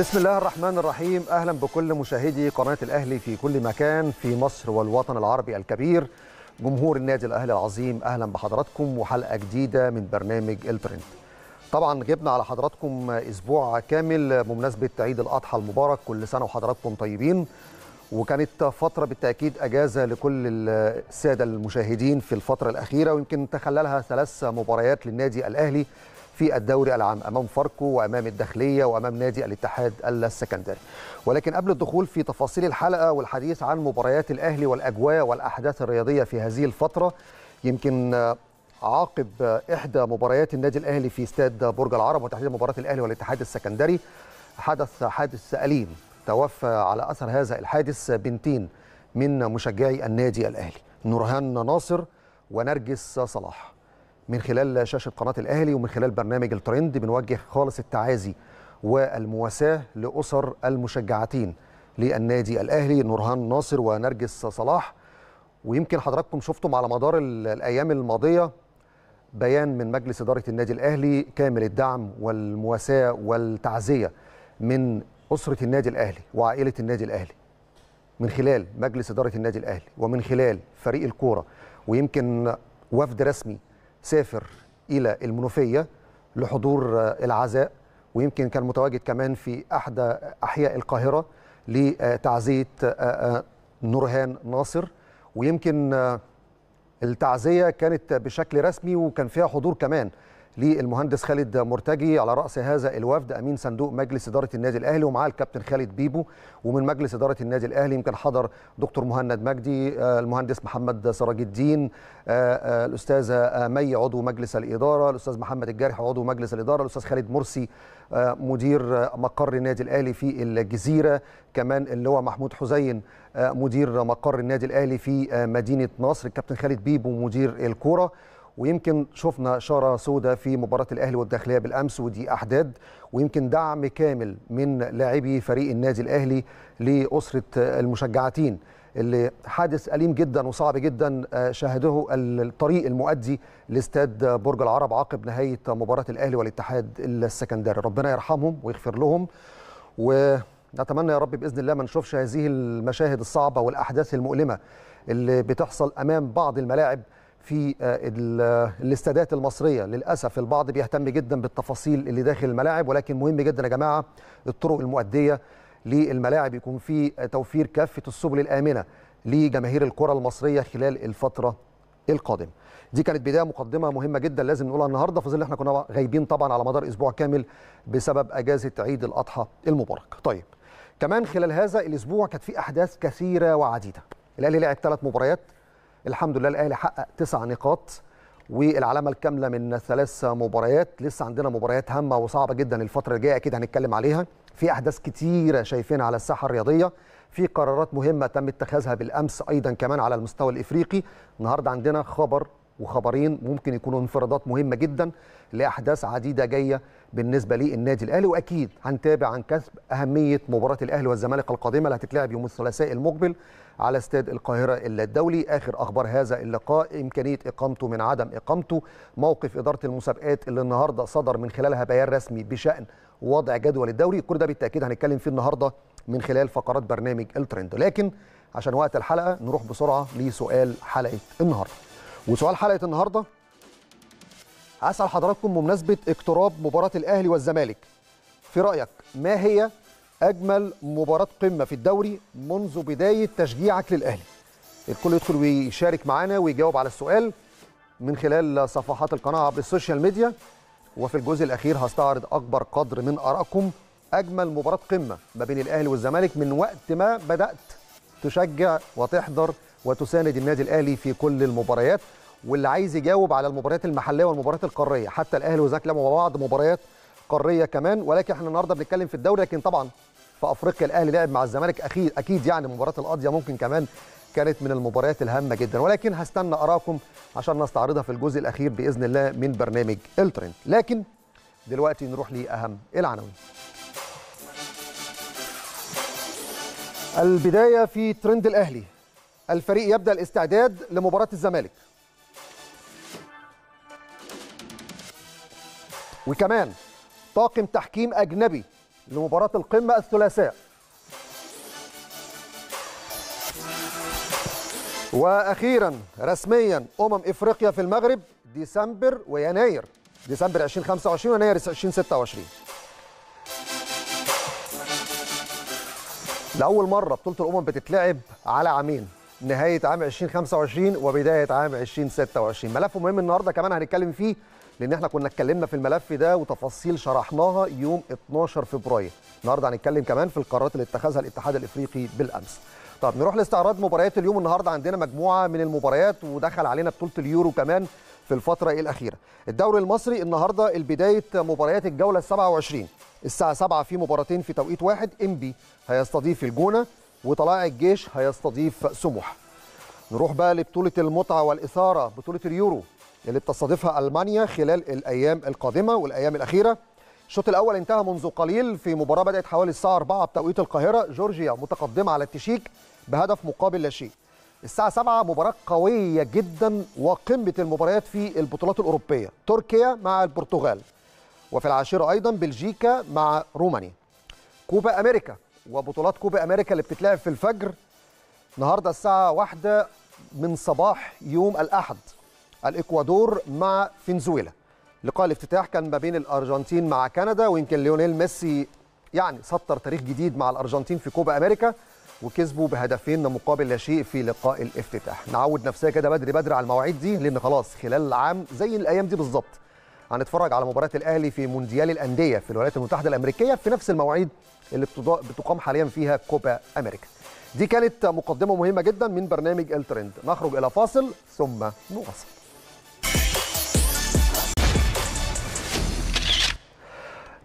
بسم الله الرحمن الرحيم اهلا بكل مشاهدي قناه الاهلي في كل مكان في مصر والوطن العربي الكبير جمهور النادي الاهلي العظيم اهلا بحضراتكم وحلقه جديده من برنامج الترند طبعا جبنا على حضراتكم اسبوع كامل بمناسبه عيد الاضحى المبارك كل سنه وحضراتكم طيبين وكانت فتره بالتاكيد اجازه لكل الساده المشاهدين في الفتره الاخيره ويمكن تخللها ثلاث مباريات للنادي الاهلي في الدوري العام امام فاركو وامام الداخليه وامام نادي الاتحاد السكندري ولكن قبل الدخول في تفاصيل الحلقه والحديث عن مباريات الاهلي والاجواء والاحداث الرياضيه في هذه الفتره يمكن عقب احدى مباريات النادي الاهلي في استاد برج العرب وتحديدا مباراه الاهلي والاتحاد السكندري حدث حادث اليم توفى على اثر هذا الحادث بنتين من مشجعي النادي الاهلي نورهان ناصر ونرجس صلاح من خلال شاشه قناه الاهلي ومن خلال برنامج الترند بنوجه خالص التعازي والمواساه لاسر المشجعتين للنادي الاهلي نورهان ناصر ونرجس صلاح ويمكن حضراتكم شفتم على مدار الايام الماضيه بيان من مجلس اداره النادي الاهلي كامل الدعم والمواساه والتعزيه من اسره النادي الاهلي وعائله النادي الاهلي من خلال مجلس اداره النادي الاهلي ومن خلال فريق الكوره ويمكن وفد رسمي سافر إلى المنوفية لحضور العزاء ويمكن كان متواجد كمان في أحدى أحياء القاهرة لتعزية آه، آه، نورهان ناصر ويمكن آه، التعزية كانت بشكل رسمي وكان فيها حضور كمان للمهندس خالد مرتجي على راس هذا الوفد امين صندوق مجلس اداره النادي الاهلي ومعاه الكابتن خالد بيبو ومن مجلس اداره النادي الاهلي يمكن حضر دكتور مهند مجدي آه، المهندس محمد سراج الدين آه، آه، الاستاذه مي عضو مجلس الاداره الاستاذ محمد الجارح عضو مجلس الاداره الاستاذ خالد مرسي مدير مقر النادي الاهلي في الجزيره كمان اللي هو محمود حسين مدير مقر النادي الاهلي في مدينه نصر الكابتن خالد بيبو مدير الكوره ويمكن شفنا شارة سوداء في مباراة الأهلي والداخلية بالأمس ودي أحداد ويمكن دعم كامل من لاعبي فريق النادي الأهلي لأسرة المشجعتين اللي حادث أليم جدا وصعب جدا آه، شاهده الطريق المؤدي لاستاد برج العرب عقب نهاية مباراة الأهلي والاتحاد السكندري ربنا يرحمهم ويغفر لهم ونتمنى يا رب بإذن الله ما نشوفش هذه المشاهد الصعبة والأحداث المؤلمة اللي بتحصل أمام بعض الملاعب في آه، الاستادات المصريه للاسف البعض بيهتم جدا بالتفاصيل اللي داخل الملاعب ولكن مهم جدا يا جماعه الطرق المؤديه للملاعب يكون في توفير كافه السبل الامنه لجماهير الكره المصريه خلال الفتره القادمه. دي كانت بدايه مقدمه مهمه جدا لازم نقولها النهارده في ظل احنا كنا غايبين طبعا على مدار اسبوع كامل بسبب اجازه عيد الاضحى المبارك. طيب كمان خلال هذا الاسبوع كانت في احداث كثيره وعديده. الاهلي لعب ثلاث مباريات الحمد لله الاهلي حقق تسع نقاط والعلامه الكامله من ثلاث مباريات لسه عندنا مباريات هامه وصعبه جدا الفتره الجايه اكيد هنتكلم عليها في احداث كتيره شايفينها على الساحه الرياضيه في قرارات مهمه تم اتخاذها بالامس ايضا كمان على المستوى الافريقي النهارده عندنا خبر وخبرين ممكن يكونوا انفرادات مهمه جدا لاحداث عديده جايه بالنسبه للنادي الاهلي واكيد هنتابع عن كسب اهميه مباراه الاهلي والزمالك القادمه اللي هتتلعب يوم الثلاثاء المقبل على استاد القاهرة الدولي آخر أخبار هذا اللقاء إمكانية إقامته من عدم إقامته موقف إدارة المسابقات اللي النهاردة صدر من خلالها بيان رسمي بشأن وضع جدول الدوري كل ده بالتأكيد هنتكلم فيه النهاردة من خلال فقرات برنامج الترند لكن عشان وقت الحلقة نروح بسرعة لسؤال حلقة النهاردة وسؤال حلقة النهاردة أسأل حضراتكم بمناسبة اقتراب مباراة الأهلي والزمالك في رأيك ما هي اجمل مباراه قمه في الدوري منذ بدايه تشجيعك للاهلي الكل يدخل ويشارك معانا ويجاوب على السؤال من خلال صفحات القناه عبر السوشيال ميديا وفي الجزء الاخير هستعرض اكبر قدر من ارائكم اجمل مباراه قمه ما بين الاهلي والزمالك من وقت ما بدات تشجع وتحضر وتساند النادي الاهلي في كل المباريات واللي عايز يجاوب على المباريات المحليه والمباريات القاريه حتى الاهلي والزمالك لعبوا بعض مباريات قاريه كمان ولكن احنا النهارده بنتكلم في الدوري لكن طبعا في افريقيا الاهلي لعب مع الزمالك اكيد اكيد يعني مباراه القاضيه ممكن كمان كانت من المباريات الهامه جدا ولكن هستنى اراكم عشان نستعرضها في الجزء الاخير باذن الله من برنامج الترند لكن دلوقتي نروح لاهم العناوين البدايه في ترند الاهلي الفريق يبدا الاستعداد لمباراه الزمالك وكمان طاقم تحكيم اجنبي لمباراة القمة الثلاثاء واخيرا رسميا امم افريقيا في المغرب ديسمبر ويناير ديسمبر 2025 ويناير 2026 لاول مره بطوله الامم بتتلعب على عامين نهايه عام 2025 وبدايه عام 2026 ملف مهم النهارده كمان هنتكلم فيه لان احنا كنا اتكلمنا في الملف ده وتفاصيل شرحناها يوم 12 فبراير النهارده هنتكلم كمان في القرارات اللي اتخذها الاتحاد الافريقي بالامس طب نروح لاستعراض مباريات اليوم النهارده عندنا مجموعه من المباريات ودخل علينا بطوله اليورو كمان في الفتره الاخيره الدوري المصري النهارده البدايه مباريات الجوله ال 27 الساعه 7 في مباراتين في توقيت واحد انبي هيستضيف الجونه وطلائع الجيش هيستضيف سموحه نروح بقى لبطوله المتعه والاثاره بطوله اليورو اللي بتستضيفها المانيا خلال الايام القادمه والايام الاخيره الشوط الاول انتهى منذ قليل في مباراه بدات حوالي الساعه 4 بتوقيت القاهره جورجيا متقدمه على التشيك بهدف مقابل لا شيء الساعه 7 مباراه قويه جدا وقمه المباريات في البطولات الاوروبيه تركيا مع البرتغال وفي العاشره ايضا بلجيكا مع رومانيا كوبا امريكا وبطولات كوبا امريكا اللي بتتلعب في الفجر النهارده الساعه 1 من صباح يوم الاحد الإكوادور مع فنزويلا لقاء الافتتاح كان ما بين الأرجنتين مع كندا ويمكن ليونيل ميسي يعني سطر تاريخ جديد مع الأرجنتين في كوبا أمريكا وكسبوا بهدفين مقابل لا شيء في لقاء الافتتاح نعود نفسنا كده بدري بدري على المواعيد دي لأن خلاص خلال العام زي الأيام دي بالظبط هنتفرج على مباراة الأهلي في مونديال الأندية في الولايات المتحدة الأمريكية في نفس المواعيد اللي بتقام حاليا فيها كوبا أمريكا دي كانت مقدمة مهمة جدا من برنامج الترند نخرج إلى فاصل ثم نواصل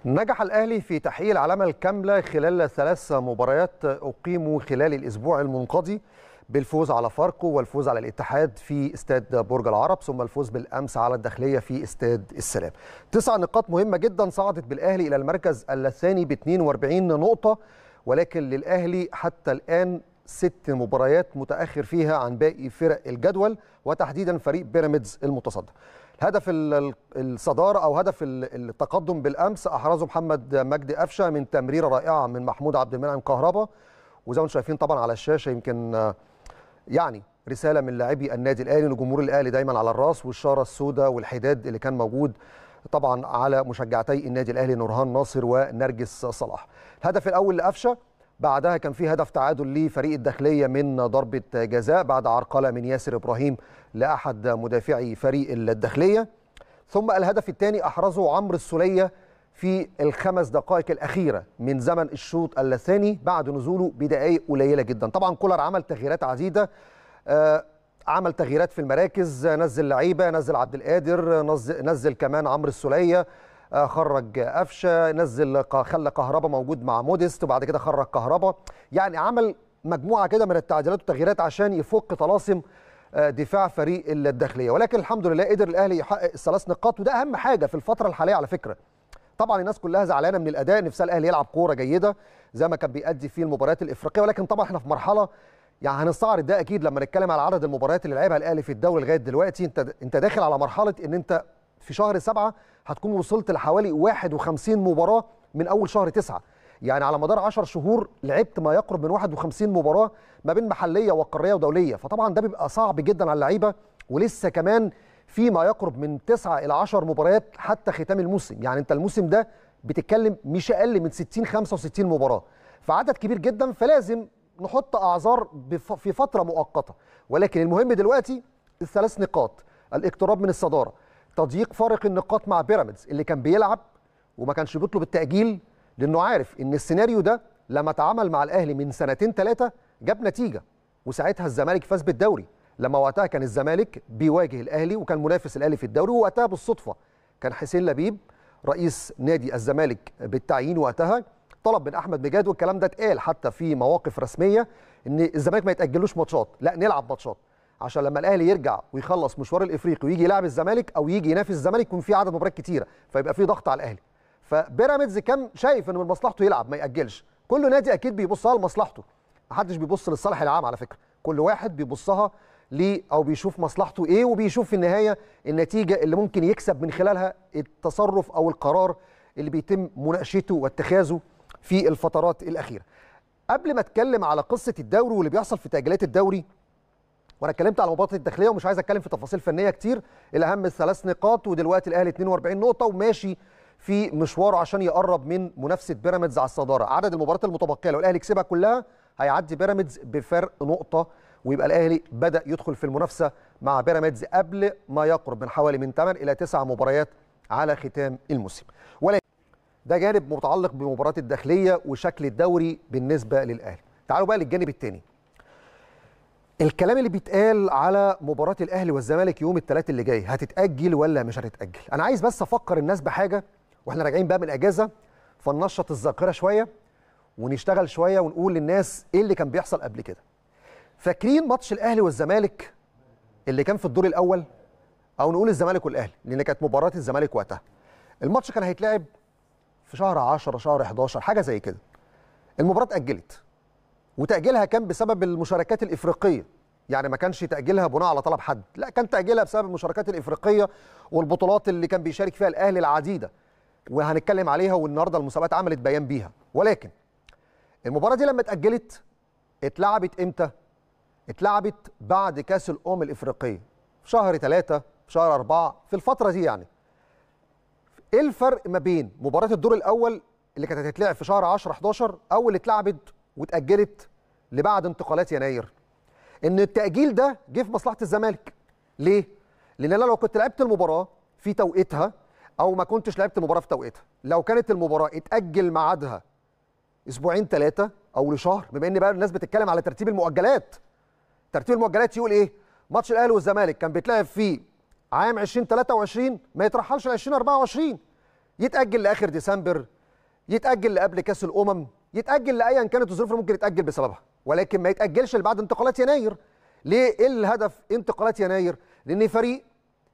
نجح الأهلي في تحقيق العلامة الكاملة خلال ثلاث مباريات أقيموا خلال الأسبوع المنقضي بالفوز على فاركو والفوز على الاتحاد في استاد برج العرب ثم الفوز بالامس على الداخليه في استاد السلام. تسع نقاط مهمه جدا صعدت بالاهلي الى المركز الثاني ب 42 نقطه ولكن للاهلي حتى الان ست مباريات متاخر فيها عن باقي فرق الجدول وتحديدا فريق بيراميدز المتصدر. هدف الصداره او هدف التقدم بالامس احرزه محمد مجدي قفشه من تمريره رائعه من محمود عبد المنعم كهربا وزي ما انتم شايفين طبعا على الشاشه يمكن يعني رساله من لاعبي النادي الاهلي لجمهور الاهلي دايما على الراس والشاره السوداء والحداد اللي كان موجود طبعا على مشجعتي النادي الاهلي نورهان ناصر ونرجس صلاح الهدف الاول لقفشه بعدها كان في هدف تعادل لفريق الداخلية من ضربة جزاء بعد عرقلة من ياسر إبراهيم لأحد مدافعي فريق الداخلية ثم الهدف الثاني أحرزه عمرو السولية في الخمس دقائق الأخيرة من زمن الشوط الثاني بعد نزوله بدقائق قليلة جدا طبعا كولر عمل تغييرات عديدة آه، عمل تغييرات في المراكز نزل لعيبة نزل عبد القادر نزل, نزل كمان عمرو السولية خرج قفشه نزل خلى كهربا موجود مع موديست وبعد كده خرج كهربا يعني عمل مجموعه كده من التعديلات والتغييرات عشان يفك طلاسم آه، دفاع فريق الداخليه ولكن الحمد لله قدر الاهلي يحقق الثلاث نقاط وده اهم حاجه في الفتره الحاليه على فكره طبعا الناس كلها زعلانه من الاداء نفسها الاهلي يلعب كوره جيده زي ما كان بيأدي في المباريات الافريقيه ولكن طبعا احنا في مرحله يعني هنستعرض ده اكيد لما نتكلم على عدد المباريات اللي لعبها الاهلي في الدوري لغايه دلوقتي انت انت داخل على مرحله ان انت في شهر سبعة هتكون وصلت لحوالي 51 مباراه من اول شهر تسعة يعني على مدار 10 شهور لعبت ما يقرب من 51 مباراه ما بين محليه وقاريه ودوليه فطبعا ده بيبقى صعب جدا على اللعيبه ولسه كمان في ما يقرب من 9 الى 10 مباريات حتى ختام الموسم يعني انت الموسم ده بتتكلم مش اقل من 60 65 مباراه فعدد كبير جدا فلازم نحط اعذار في فتره مؤقته ولكن المهم دلوقتي الثلاث نقاط الاقتراب من الصداره تضييق فارق النقاط مع بيراميدز اللي كان بيلعب وما كانش بيطلب التاجيل لانه عارف ان السيناريو ده لما اتعمل مع الاهلي من سنتين ثلاثه جاب نتيجه وساعتها الزمالك فاز بالدوري لما وقتها كان الزمالك بيواجه الاهلي وكان منافس الاهلي في الدوري ووقتها بالصدفه كان حسين لبيب رئيس نادي الزمالك بالتعيين وقتها طلب من احمد مجاد والكلام ده اتقال حتى في مواقف رسميه ان الزمالك ما يتاجلوش ماتشات لا نلعب ماتشات عشان لما الاهلي يرجع ويخلص مشوار الافريقي ويجي يلعب الزمالك او يجي ينافس الزمالك يكون في عدد مباريات كتيره فيبقى في ضغط على الاهلي فبيراميدز كان شايف انه من مصلحته يلعب ما ياجلش كل نادي اكيد بيبصها لمصلحته محدش بيبص للصالح العام على فكره كل واحد بيبصها لي او بيشوف مصلحته ايه وبيشوف في النهايه النتيجه اللي ممكن يكسب من خلالها التصرف او القرار اللي بيتم مناقشته واتخاذه في الفترات الاخيره قبل ما اتكلم على قصه الدوري واللي بيحصل في تاجيلات الدوري وانا اتكلمت على مباراه الداخليه ومش عايز اتكلم في تفاصيل فنيه كتير الاهم الثلاث نقاط ودلوقتي الاهلي 42 نقطه وماشي في مشواره عشان يقرب من منافسه بيراميدز على الصداره عدد المباريات المتبقيه لو الاهلي كسبها كلها هيعدي بيراميدز بفرق نقطه ويبقى الاهلي بدا يدخل في المنافسه مع بيراميدز قبل ما يقرب من حوالي من 8 الى 9 مباريات على ختام الموسم ولكن ده جانب متعلق بمباراه الداخليه وشكل الدوري بالنسبه للاهلي تعالوا بقى للجانب الثاني الكلام اللي بيتقال على مباراة الأهلي والزمالك يوم الثلاث اللي جاي هتتأجل ولا مش هتتأجل؟ أنا عايز بس أفكر الناس بحاجة وإحنا راجعين بقى من الأجازة فننشط الذاكرة شوية ونشتغل شوية ونقول للناس إيه اللي كان بيحصل قبل كده. فاكرين ماتش الأهلي والزمالك اللي كان في الدور الأول؟ أو نقول الزمالك والأهلي لأن كانت مباراة الزمالك وقتها. الماتش كان هيتلعب في شهر 10 شهر 11 حاجة زي كده. المباراة اتأجلت وتاجيلها كان بسبب المشاركات الافريقيه يعني ما كانش تاجيلها بناء على طلب حد لا كان تاجيلها بسبب المشاركات الافريقيه والبطولات اللي كان بيشارك فيها الاهلي العديده وهنتكلم عليها والنهارده المسابقات عملت بيان بيها ولكن المباراه دي لما اتاجلت اتلعبت امتى اتلعبت بعد كاس الامم الافريقيه في شهر 3 في شهر 4 في الفتره دي يعني ايه الفرق ما بين مباراه الدور الاول اللي كانت هتتلعب في شهر 10 11 او اللي اتلعبت واتاجلت لبعد انتقالات يناير ان التاجيل ده جه في مصلحه الزمالك ليه لان انا لو كنت لعبت المباراه في توقيتها او ما كنتش لعبت المباراه في توقيتها لو كانت المباراه اتاجل ميعادها اسبوعين ثلاثه او لشهر بما ان بقى الناس بتتكلم على ترتيب المؤجلات ترتيب المؤجلات يقول ايه ماتش الاهلي والزمالك كان بيتلعب في عام 2023 ما يترحلش ل 2024 يتاجل لاخر ديسمبر يتاجل لقبل كاس الامم يتاجل لايا كانت الظروف اللي ممكن يتاجل بسببها ولكن ما يتاجلش بعد انتقالات يناير ليه ايه الهدف انتقالات يناير لان فريق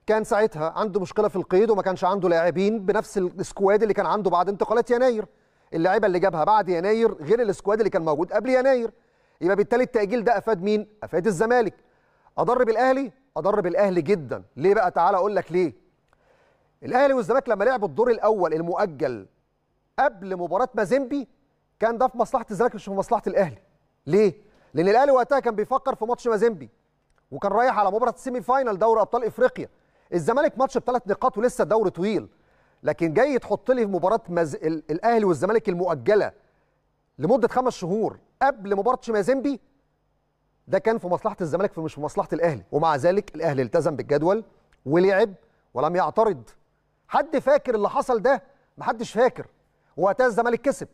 كان ساعتها عنده مشكله في القيد وما كانش عنده لاعبين بنفس السكواد اللي كان عنده بعد انتقالات يناير اللعيبه اللي جابها بعد يناير غير السكواد اللي كان موجود قبل يناير يبقى بالتالي التاجيل ده افاد مين افاد الزمالك اضر بالاهلي اضر بالاهلي جدا ليه بقى تعالى اقول لك ليه الاهلي والزمالك لما لعبوا الدور الاول المؤجل قبل مباراه مازيمبي كان ده في مصلحه الزمالك مش في مصلحه الاهلي ليه لان الاهلي وقتها كان بيفكر في ماتش مازيمبي وكان رايح على مباراه السيمي فاينال دوري ابطال افريقيا الزمالك ماتش بثلاث نقاط ولسه الدوري طويل لكن جاي تحط لي مباراه مز... الاهلي والزمالك المؤجله لمده خمس شهور قبل مباراه مازيمبي ده كان في مصلحه الزمالك مش في مصلحه الاهلي ومع ذلك الاهلي التزم بالجدول ولعب ولم يعترض حد فاكر اللي حصل ده محدش فاكر وقتها الزمالك كسب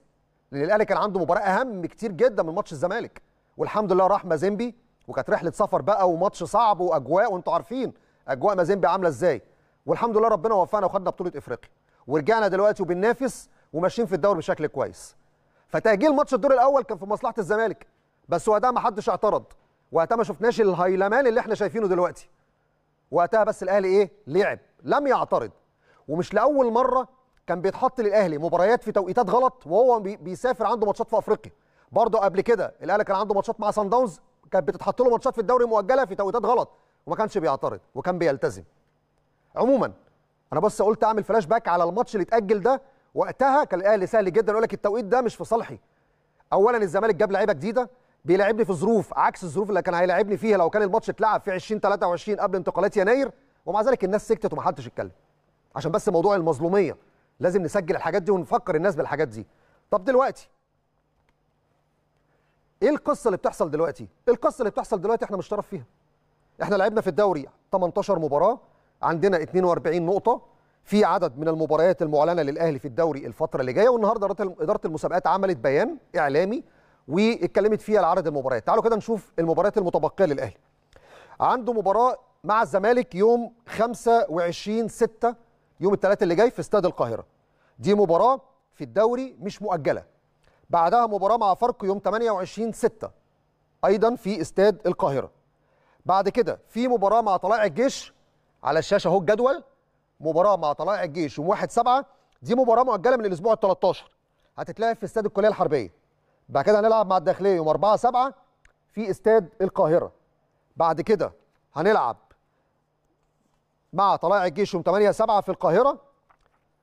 لان الاهلي كان عنده مباراه اهم كتير جدا من ماتش الزمالك والحمد لله راح مازيمبي وكانت رحله سفر بقى وماتش صعب واجواء وانتوا عارفين اجواء مازيمبي عامله ازاي والحمد لله ربنا وفقنا وخدنا بطوله افريقيا ورجعنا دلوقتي وبننافس وماشيين في الدوري بشكل كويس فتاجيل ماتش الدور الاول كان في مصلحه الزمالك بس وقتها ما حدش اعترض وقتها ما شفناش الهيلمان اللي احنا شايفينه دلوقتي وقتها بس الاهلي ايه لعب لم يعترض ومش لاول مره كان بيتحط للاهلي مباريات في توقيتات غلط وهو بيسافر عنده ماتشات في افريقيا برضه قبل كده الاهلي كان عنده ماتشات مع سان داونز كانت بتتحط له ماتشات في الدوري مؤجله في توقيتات غلط وما كانش بيعترض وكان بيلتزم عموما انا بس قلت اعمل فلاش باك على الماتش اللي اتاجل ده وقتها كان الاهلي سهل جدا يقول لك التوقيت ده مش في صالحي اولا الزمالك جاب لعيبه جديده بيلعبني في ظروف عكس الظروف اللي كان هيلاعبني فيها لو كان الماتش اتلعب في 20 23 قبل انتقالات يناير ومع ذلك الناس سكتت ومحدش اتكلم عشان بس موضوع المظلوميه لازم نسجل الحاجات دي ونفكر الناس بالحاجات دي طب دلوقتي ايه القصه اللي بتحصل دلوقتي إيه القصه اللي بتحصل دلوقتي احنا مش طرف فيها احنا لعبنا في الدوري 18 مباراه عندنا 42 نقطه في عدد من المباريات المعلنه للاهلي في الدوري الفتره اللي جايه والنهارده اداره المسابقات عملت بيان اعلامي واتكلمت فيها لعدد المباريات تعالوا كده نشوف المباريات المتبقيه للاهلي عنده مباراه مع الزمالك يوم 25 6 يوم الثلاث اللي جاي في استاد القاهره دي مباراه في الدوري مش مؤجله بعدها مباراه مع فرق يوم 28 6 ايضا في استاد القاهره بعد كده في مباراه مع طلائع الجيش على الشاشه اهو الجدول مباراه مع طلائع الجيش يوم 1 7 دي مباراه مؤجله من الاسبوع ال 13 هتتلعب في استاد الكليه الحربيه بعد كده هنلعب مع الداخليه يوم 4 7 في استاد القاهره بعد كده هنلعب مع طلائع الجيش يوم 8 7 في القاهره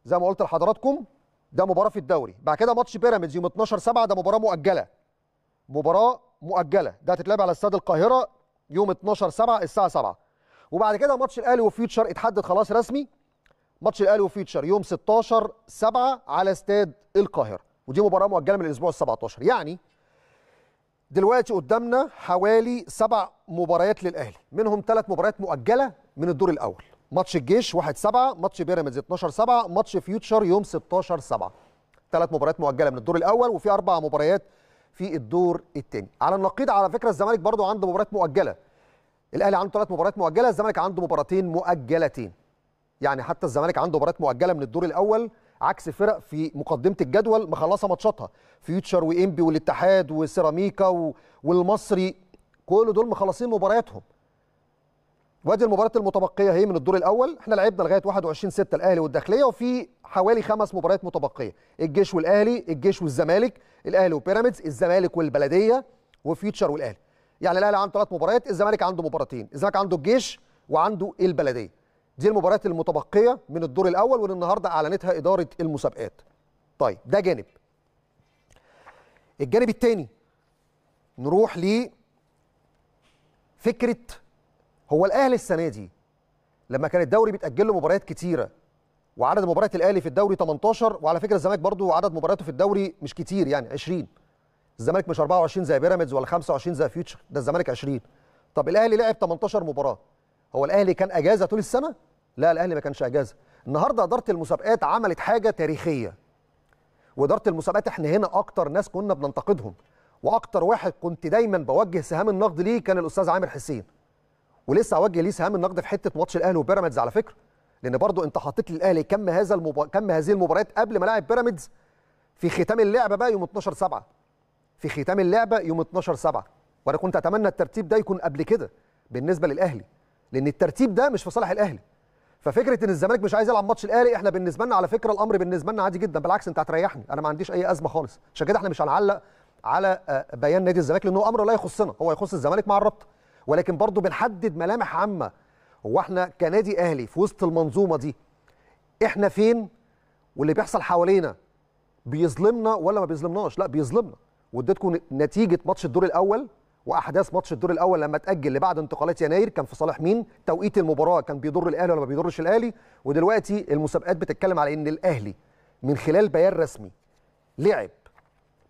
زي ما قلت لحضراتكم ده مباراه في الدوري بعد كده ماتش بيراميدز يوم 12 7 ده مباراه مؤجله مباراه مؤجله ده هتتلعب على استاد القاهره يوم 12 7 الساعه 7 وبعد كده ماتش الاهلي وفيوتشر اتحدد خلاص رسمي ماتش الاهلي وفيوتشر يوم 16 7 على استاد القاهره ودي مباراه مؤجله من الاسبوع ال 17 يعني دلوقتي قدامنا حوالي سبع مباريات للاهلي منهم ثلاث مباريات مؤجله من الدور الاول ماتش الجيش 1 7 ماتش بيراميدز 12 7 ماتش فيوتشر يوم 16 7 ثلاث مباريات مؤجله من الدور الاول وفي اربع مباريات في الدور الثاني على النقيض على فكره الزمالك برضو عنده مباريات مؤجله الاهلي عنده ثلاث مباريات مؤجله الزمالك عنده مباراتين مؤجلتين يعني حتى الزمالك عنده مباريات مؤجله من الدور الاول عكس فرق في مقدمه الجدول مخلصه ماتشاتها فيوتشر وانبي والاتحاد وسيراميكا والمصري كل دول مخلصين مبارياتهم وادي المباراه المتبقيه هي من الدور الاول احنا لعبنا لغايه 21 6 الاهلي والداخليه وفي حوالي خمس مباريات متبقيه الجيش والاهلي الجيش والزمالك الاهلي وبيراميدز الزمالك والبلديه وفيوتشر والاهلي يعني الاهلي عنده ثلاث مباريات الزمالك عنده مباراتين الزمالك عنده الجيش وعنده البلديه دي المباريات المتبقيه من الدور الاول واللي النهارده اعلنتها اداره المسابقات طيب ده جانب الجانب الثاني نروح ل فكره هو الاهلي السنه دي لما كان الدوري بيتاجل له مباريات كتيره وعدد مباريات الاهلي في الدوري 18 وعلى فكره الزمالك برضو عدد مبارياته في الدوري مش كتير يعني 20 الزمالك مش 24 زي بيراميدز ولا 25 زي فيوتشر ده الزمالك 20 طب الاهلي لعب 18 مباراه هو الاهلي كان اجازه طول السنه لا الاهلي ما كانش اجازه النهارده اداره المسابقات عملت حاجه تاريخيه واداره المسابقات احنا هنا اكتر ناس كنا بننتقدهم واكتر واحد كنت دايما بوجه سهام النقد ليه كان الاستاذ عامر حسين ولسه اوجه ليه سهام النقد في حته ماتش الاهلي وبيراميدز على فكره لان برضو انت حطيت للاهلي كم هذا المبار... كم هذه المباريات قبل ما لاعب بيراميدز في ختام اللعبه بقى يوم 12 7 في ختام اللعبه يوم 12 7 وانا كنت اتمنى الترتيب ده يكون قبل كده بالنسبه للاهلي لان الترتيب ده مش في صالح الاهلي ففكره ان الزمالك مش عايز يلعب ماتش الاهلي احنا بالنسبه لنا على فكره الامر بالنسبه لنا عادي جدا بالعكس انت هتريحني انا ما عنديش اي ازمه خالص عشان كده احنا مش هنعلق على آه، بيان نادي الزمالك لانه امر لا يخصنا هو يخص الزمالك مع الرابطه ولكن برضه بنحدد ملامح عامه هو احنا كنادي اهلي في وسط المنظومه دي احنا فين واللي بيحصل حوالينا بيظلمنا ولا ما بيظلمناش لا بيظلمنا واديتكم نتيجه ماتش الدور الاول واحداث ماتش الدور الاول لما اتاجل لبعد انتقالات يناير كان في صالح مين توقيت المباراه كان بيضر الاهلي ولا ما بيضرش الاهلي ودلوقتي المسابقات بتتكلم على ان الاهلي من خلال بيان رسمي لعب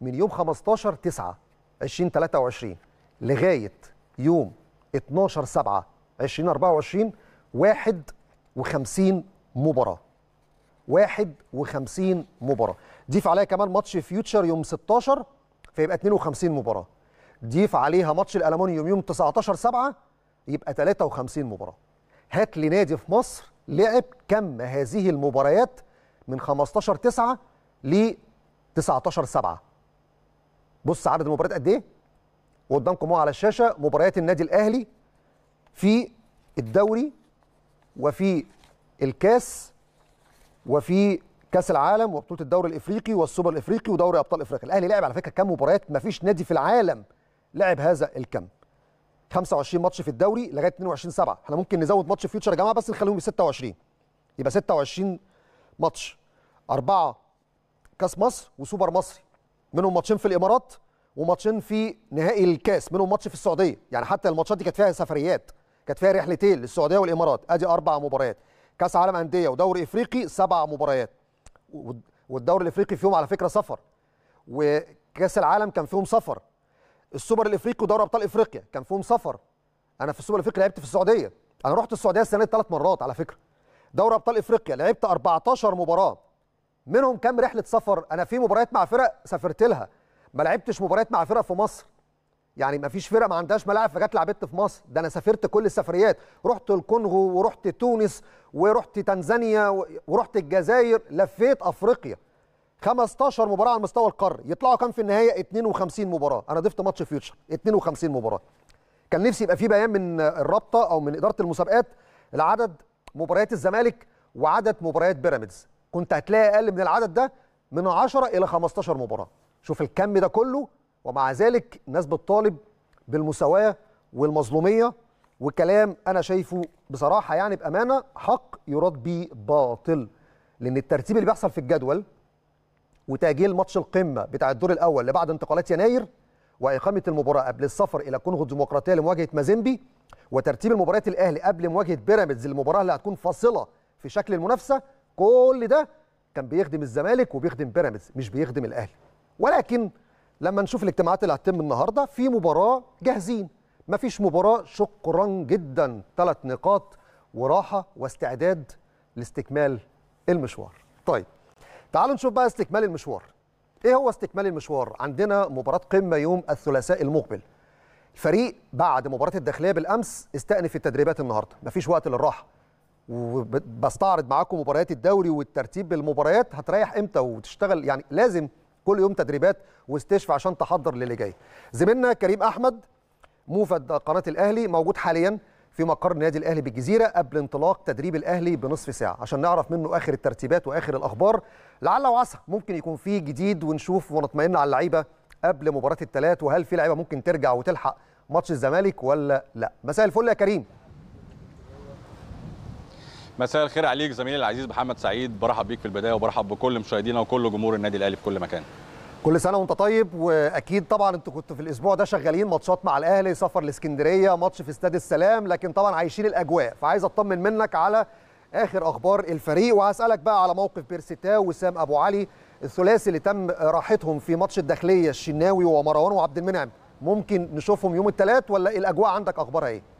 من يوم 15 9 2023 لغايه يوم 12 7 2024 51 مباراه 51 مباراه ضيف عليها كمان ماتش فيوتشر يوم 16 فيبقى 52 مباراه ضيف عليها ماتش الالومنيوم يوم 19 7 يبقى 53 مباراه هات لي نادي في مصر لعب كم هذه المباريات من 15 9 ل 19 7 بص عدد المباريات قد ايه وقدامكم اهو على الشاشه مباريات النادي الاهلي في الدوري وفي الكاس وفي كاس العالم وبطوله الدوري الافريقي والسوبر الافريقي ودوري ابطال افريقيا الاهلي لعب على فكره كم مباريات ما فيش نادي في العالم لعب هذا الكم 25 ماتش في الدوري لغايه 22 7 احنا ممكن نزود ماتش فيوتشر يا جماعه بس نخليهم 26 يبقى 26 ماتش أربعة كاس مصر وسوبر مصري منهم ماتشين في الامارات وماتشين في نهائي الكاس منهم ماتش في السعوديه يعني حتى الماتشات دي كانت فيها سفريات كانت فيها رحلتين للسعوديه والامارات ادي اربع مباريات كاس عالم انديه ودوري افريقي سبع مباريات والدوري الافريقي فيهم على فكره سفر وكاس العالم كان فيهم سفر السوبر الافريقي ودوري ابطال افريقيا كان فيهم سفر انا في السوبر الافريقي لعبت في السعوديه انا رحت السعوديه السنه دي ثلاث مرات على فكره دوري ابطال افريقيا لعبت 14 مباراه منهم كام رحله سفر انا في مباريات مع فرق سافرت لها ما لعبتش مباريات مع فرق في مصر يعني ما فيش فرق ما عندهاش ملاعب فجت لعبت في مصر ده انا سافرت كل السفريات رحت الكونغو ورحت تونس ورحت تنزانيا ورحت الجزائر لفيت افريقيا 15 مباراه على المستوى القاري يطلعوا كام في النهايه 52 مباراه انا ضفت ماتش فيوتشر 52 مباراه كان نفسي يبقى في بيان من الرابطه او من اداره المسابقات العدد مباريات الزمالك وعدد مباريات بيراميدز كنت هتلاقي اقل من العدد ده من 10 الى 15 مباراه شوف الكم ده كله ومع ذلك الناس بتطالب بالمساواه والمظلوميه وكلام انا شايفه بصراحه يعني بامانه حق يراد به باطل لان الترتيب اللي بيحصل في الجدول وتاجيل ماتش القمه بتاع الدور الاول لبعد انتقالات يناير واقامه المباراه قبل السفر الى كونغو الديمقراطيه لمواجهه مازيمبي وترتيب المباريات الاهلي قبل مواجهه بيراميدز المباراه اللي هتكون فاصله في شكل المنافسه كل ده كان بيخدم الزمالك وبيخدم بيراميدز مش بيخدم الاهلي ولكن لما نشوف الاجتماعات اللي هتتم النهارده في مباراه جاهزين مفيش مباراه شكرا جدا ثلاث نقاط وراحه واستعداد لاستكمال المشوار طيب تعالوا نشوف بقى استكمال المشوار ايه هو استكمال المشوار عندنا مباراه قمه يوم الثلاثاء المقبل الفريق بعد مباراه الداخليه بالامس استأنف التدريبات النهارده مفيش وقت للراحه وبستعرض معاكم مباريات الدوري والترتيب بالمباريات هتريح امتى وتشتغل يعني لازم كل يوم تدريبات واستشفى عشان تحضر للي جاي زميلنا كريم احمد موفد قناه الاهلي موجود حاليا في مقر النادي الاهلي بالجزيره قبل انطلاق تدريب الاهلي بنصف ساعه عشان نعرف منه اخر الترتيبات واخر الاخبار لعل وعسى ممكن يكون في جديد ونشوف ونطمئن على اللعيبه قبل مباراه الثلاث وهل في لعيبه ممكن ترجع وتلحق ماتش الزمالك ولا لا مساء الفل يا كريم مساء الخير عليك زميلي العزيز محمد سعيد برحب بيك في البدايه وبرحب بكل مشاهدينا وكل جمهور النادي الاهلي في كل مكان كل سنه وانت طيب واكيد طبعا انتوا كنتوا في الاسبوع ده شغالين ماتشات مع الاهلي سفر لاسكندريه ماتش في استاد السلام لكن طبعا عايشين الاجواء فعايز اطمن منك على اخر اخبار الفريق وهسالك بقى على موقف بيرسيتا وسام ابو علي الثلاثي اللي تم راحتهم في ماتش الداخليه الشناوي ومروان وعبد المنعم ممكن نشوفهم يوم الثلاث ولا الاجواء عندك اخبارها ايه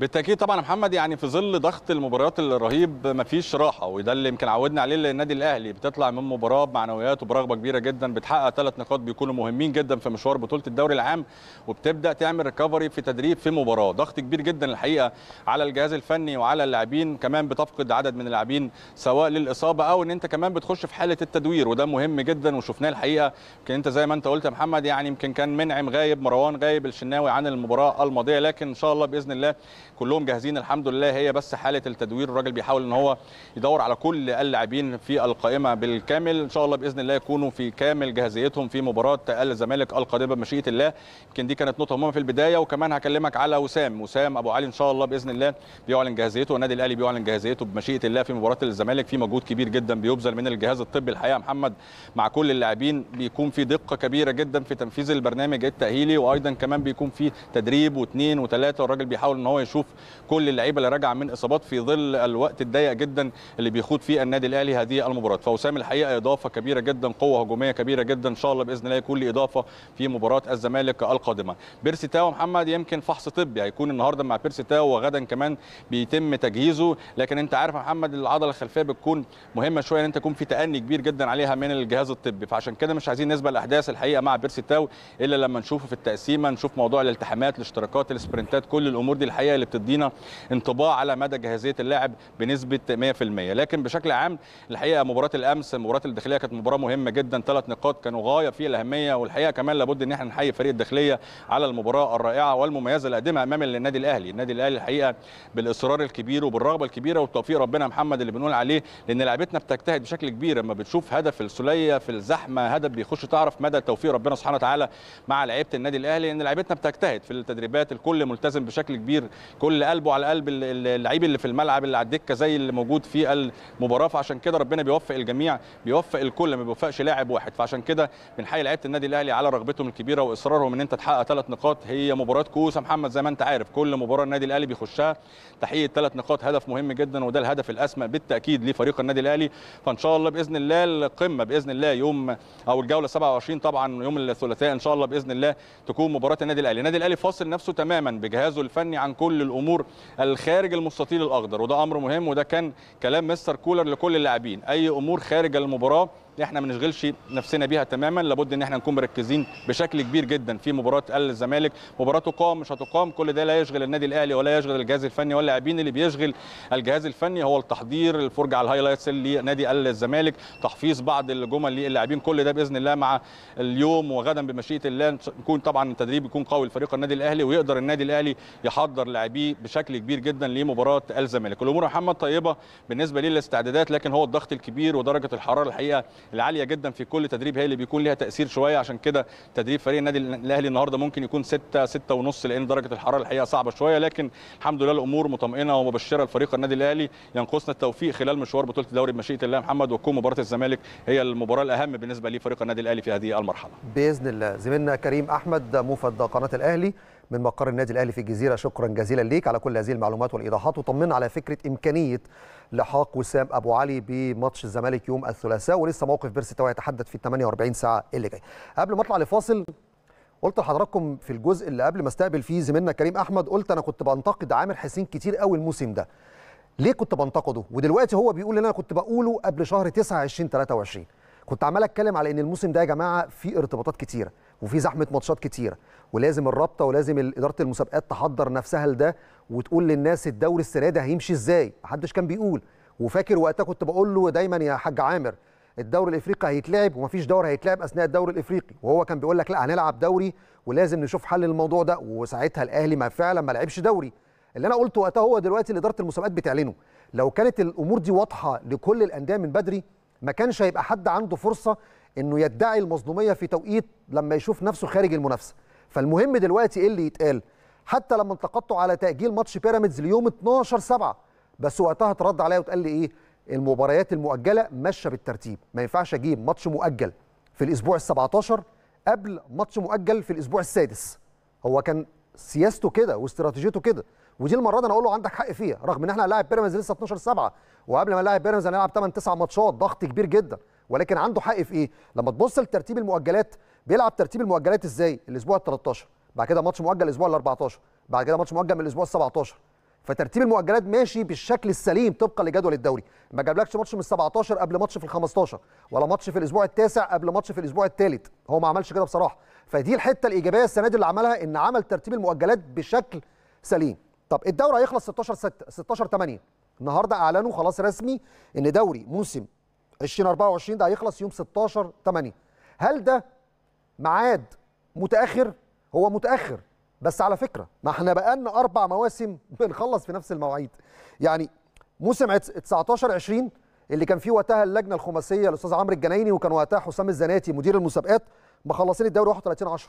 بالتاكيد طبعا يا محمد يعني في ظل ضغط المباريات الرهيب مفيش راحه وده اللي يمكن عودنا عليه النادي الاهلي بتطلع من مباراه بمعنويات وبرغبه كبيره جدا بتحقق ثلاث نقاط بيكونوا مهمين جدا في مشوار بطوله الدوري العام وبتبدا تعمل ريكفري في تدريب في مباراه ضغط كبير جدا الحقيقه على الجهاز الفني وعلى اللاعبين كمان بتفقد عدد من اللاعبين سواء للاصابه او ان انت كمان بتخش في حاله التدوير وده مهم جدا وشفناه الحقيقه يمكن انت زي ما انت قلت يا محمد يعني يمكن كان منعم غايب مروان غايب الشناوي عن المباراه الماضيه لكن ان شاء الله باذن الله كلهم جاهزين الحمد لله هي بس حاله التدوير الراجل بيحاول ان هو يدور على كل اللاعبين في القائمه بالكامل ان شاء الله باذن الله يكونوا في كامل جاهزيتهم في مباراه الزمالك القادمه بمشيئه الله يمكن دي كانت نقطه مهمه في البدايه وكمان هكلمك على وسام وسام ابو علي ان شاء الله باذن الله بيعلن جاهزيته والنادي الاهلي بيعلن جاهزيته بمشيئه الله في مباراه الزمالك في مجهود كبير جدا بيبذل من الجهاز الطبي الحقيقه محمد مع كل اللاعبين بيكون في دقه كبيره جدا في تنفيذ البرنامج التاهيلي وايضا كمان بيكون في تدريب واثنين وثلاثه والراجل بيحاول ان هو يشوف كل اللعيبه اللي راجعه من اصابات في ظل الوقت الضيق جدا اللي بيخوض فيه النادي الاهلي هذه المباراه فوسام الحقيقه اضافه كبيره جدا قوه هجوميه كبيره جدا ان شاء الله باذن الله يكون لي اضافه في مباراه الزمالك القادمه بيرسي تاو محمد يمكن فحص طبي هيكون النهارده مع بيرسي تاو وغدا كمان بيتم تجهيزه لكن انت عارف يا محمد العضله الخلفيه بتكون مهمه شويه ان انت يكون في تاني كبير جدا عليها من الجهاز الطبي فعشان كده مش عايزين نسبه الاحداث الحقيقه مع بيرسي تاو الا لما نشوفه في التقسيمه نشوف موضوع الالتحامات الاشتراكات السبرنتات كل الامور دي الحقيقه اللي تدينا انطباع على مدى جاهزيه اللاعب بنسبه 100% لكن بشكل عام الحقيقه مباراه الامس مباراه الداخليه كانت مباراه مهمه جدا ثلاث نقاط كانوا غايه في الاهميه والحقيقه كمان لابد ان احنا نحيي فريق الداخليه على المباراه الرائعه والمميزه اللي قدمها امام النادي الاهلي النادي الاهلي الحقيقه بالاصرار الكبير وبالرغبه الكبيره والتوفيق ربنا محمد اللي بنقول عليه لان لعيبتنا بتجتهد بشكل كبير لما بتشوف هدف السوليه في الزحمه هدف بيخش تعرف مدى توفيق ربنا سبحانه وتعالى مع لعيبه النادي الاهلي ان لعيبتنا بتجتهد في التدريبات الكل ملتزم بشكل كبير كل كل قلبه على قلب اللعيب اللي في الملعب اللي على الدكه زي اللي موجود في المباراه فعشان كده ربنا بيوفق الجميع بيوفق الكل ما بيوفقش لاعب واحد فعشان كده بنحيي لعيبه النادي الاهلي على رغبتهم الكبيره واصرارهم ان انت تحقق ثلاث نقاط هي مباراه كوسه محمد زي ما انت عارف كل مباراه النادي الاهلي بيخشها تحقيق ثلاث نقاط هدف مهم جدا وده الهدف الاسمى بالتاكيد لفريق النادي الاهلي فان شاء الله باذن الله القمه باذن الله يوم او الجوله 27 طبعا يوم الثلاثاء ان شاء الله باذن الله تكون مباراه النادي الاهلي النادي الاهلي فاصل نفسه تماما بجهازه الفني عن كل الامور الامور الخارج المستطيل الاخضر وده امر مهم وده كان كلام مستر كولر لكل اللاعبين اي امور خارج المباراه ان احنا ما نشغلش نفسنا بيها تماما لابد ان احنا نكون مركزين بشكل كبير جدا في مباراه الزمالك مباراه تقام مش هتقام كل ده لا يشغل النادي الاهلي ولا يشغل الجهاز الفني ولا اللاعبين اللي بيشغل الجهاز الفني هو التحضير الفرجه على الهايلايتس لنادي الزمالك تحفيظ بعض الجمل للاعبين كل ده باذن الله مع اليوم وغدا بمشيئه الله نكون طبعا التدريب يكون قوي لفريق النادي الاهلي ويقدر النادي الاهلي يحضر لاعبيه بشكل كبير جدا لمباراه الزمالك الامور محمد طيبه بالنسبه للاستعدادات لكن هو الضغط الكبير ودرجه الحراره الحقيقه العاليه جدا في كل تدريب هي اللي بيكون ليها تاثير شويه عشان كده تدريب فريق النادي الاهلي النهارده ممكن يكون 6 6 ونص لان درجه الحراره الحقيقه صعبه شويه لكن الحمد لله الامور مطمئنه ومبشره لفريق النادي الاهلي ينقصنا التوفيق خلال مشوار بطوله الدوري بمشيئه الله محمد وتكون مباراه الزمالك هي المباراه الاهم بالنسبه لفريق النادي الاهلي في هذه المرحله باذن الله زميلنا كريم احمد موفد قناه الاهلي من مقر النادي الاهلي في الجزيره شكرا جزيلا ليك على كل هذه المعلومات والايضاحات وطمنا على فكره امكانيه لحاق وسام ابو علي بماتش الزمالك يوم الثلاثاء ولسه موقف بيرس تو يتحدث في 48 ساعه اللي جايه قبل ما اطلع لفاصل قلت لحضراتكم في الجزء اللي قبل ما استقبل فيه زميلنا كريم احمد قلت انا كنت بنتقد عامر حسين كتير قوي الموسم ده ليه كنت بنتقده ودلوقتي هو بيقول اللي انا كنت بقوله قبل شهر 9 2023 كنت عمال اتكلم على ان الموسم ده يا جماعه فيه ارتباطات كتيره وفي زحمه ماتشات كتيره ولازم الرابطه ولازم اداره المسابقات تحضر نفسها لده وتقول للناس الدوري السنه ده هيمشي ازاي محدش كان بيقول وفاكر وقتها كنت بقول له دايما يا حاج عامر الدوري الافريقي هيتلعب ومفيش دوري هيتلعب اثناء الدوري الافريقي وهو كان بيقول لك لا هنلعب دوري ولازم نشوف حل للموضوع ده وساعتها الاهلي ما فعلا ما لعبش دوري اللي انا قلته وقتها هو دلوقتي اللي اداره المسابقات بتعلنه لو كانت الامور دي واضحه لكل الانديه من بدري ما كانش هيبقى حد عنده فرصه انه يدعي المظلوميه في توقيت لما يشوف نفسه خارج المنافسه فالمهم دلوقتي ايه اللي يتقال حتى لما انتقدته على تاجيل ماتش بيراميدز ليوم 12 7 بس وقتها اترد عليا وتقال لي ايه المباريات المؤجله ماشيه بالترتيب ما ينفعش اجيب ماتش مؤجل في الاسبوع ال17 قبل ماتش مؤجل في الاسبوع السادس هو كان سياسته كده واستراتيجيته كده ودي المره دي انا اقول له عندك حق فيها رغم ان احنا هنلاعب بيراميدز لسه 12 7 وقبل ما نلاعب بيراميدز هنلعب 8 9 ماتشات ضغط كبير جدا ولكن عنده حق في ايه لما تبص لترتيب المؤجلات بيلعب ترتيب المؤجلات ازاي الاسبوع ال 13 بعد كده ماتش مؤجل الاسبوع ال 14 بعد كده ماتش مؤجل من الاسبوع ال 17 فترتيب المؤجلات ماشي بالشكل السليم طبقا لجدول الدوري ما جابلكش ماتش من 17 قبل ماتش في ال 15 ولا ماتش في الاسبوع التاسع قبل ماتش في الاسبوع الثالث هو ما عملش كده بصراحه فدي الحته الايجابيه السنه دي اللي عملها ان عمل ترتيب المؤجلات بشكل سليم طب الدوري هيخلص 16 6 16 8 النهارده اعلنوا خلاص رسمي ان دوري موسم 2024 ده هيخلص يوم 16 8 هل ده ميعاد متاخر هو متاخر بس على فكره ما احنا بقالنا اربع مواسم بنخلص في نفس المواعيد يعني موسم 19 20 اللي كان فيه وقتها اللجنه الخماسيه الاستاذ عمرو الجنايني وكان وقتها حسام الزناتي مدير المسابقات مخلصين الدوري 31 10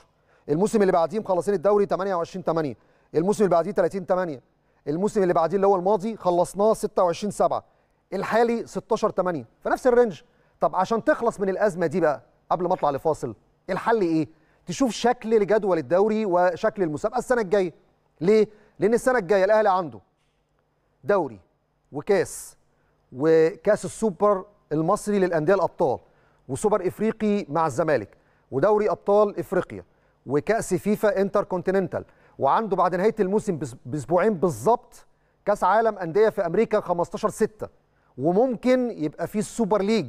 الموسم اللي بعديه مخلصين الدوري 28 8 الموسم اللي بعديه 30 8 الموسم اللي بعديه اللي هو الماضي خلصناه 26 7 الحالي 16 8 فنفس الرينج طب عشان تخلص من الازمه دي بقى قبل ما اطلع لفاصل الحل ايه تشوف شكل لجدول الدوري وشكل المسابقه السنه الجايه ليه لان السنه الجايه الاهلي عنده دوري وكاس وكاس السوبر المصري للانديه الابطال وسوبر افريقي مع الزمالك ودوري ابطال افريقيا وكاس فيفا انتر كونتيننتال وعنده بعد نهايه الموسم باسبوعين بالظبط كاس عالم انديه في امريكا 15 6 وممكن يبقى في السوبر ليج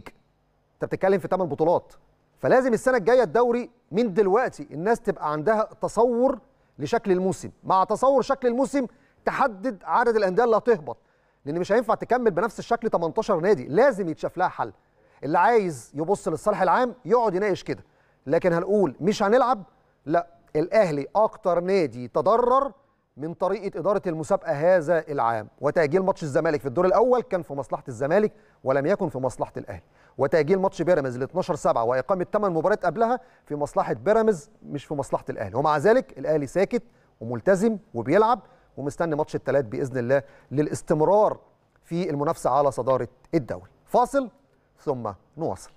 انت بتتكلم في 8 بطولات فلازم السنه الجايه الدوري من دلوقتي الناس تبقى عندها تصور لشكل الموسم مع تصور شكل الموسم تحدد عدد الانديه اللي هتهبط لان مش هينفع تكمل بنفس الشكل 18 نادي لازم يتشاف لها حل اللي عايز يبص للصالح العام يقعد يناقش كده لكن هنقول مش هنلعب لا الاهلي اكتر نادي تضرر من طريقه اداره المسابقه هذا العام وتاجيل ماتش الزمالك في الدور الاول كان في مصلحه الزمالك ولم يكن في مصلحه الاهلي وتاجيل ماتش بيراميدز ل 12 7 واقامه 8 مباريات قبلها في مصلحه بيراميدز مش في مصلحه الاهلي ومع ذلك الاهلي ساكت وملتزم وبيلعب ومستني ماتش الثلاث باذن الله للاستمرار في المنافسه على صداره الدوري فاصل ثم نواصل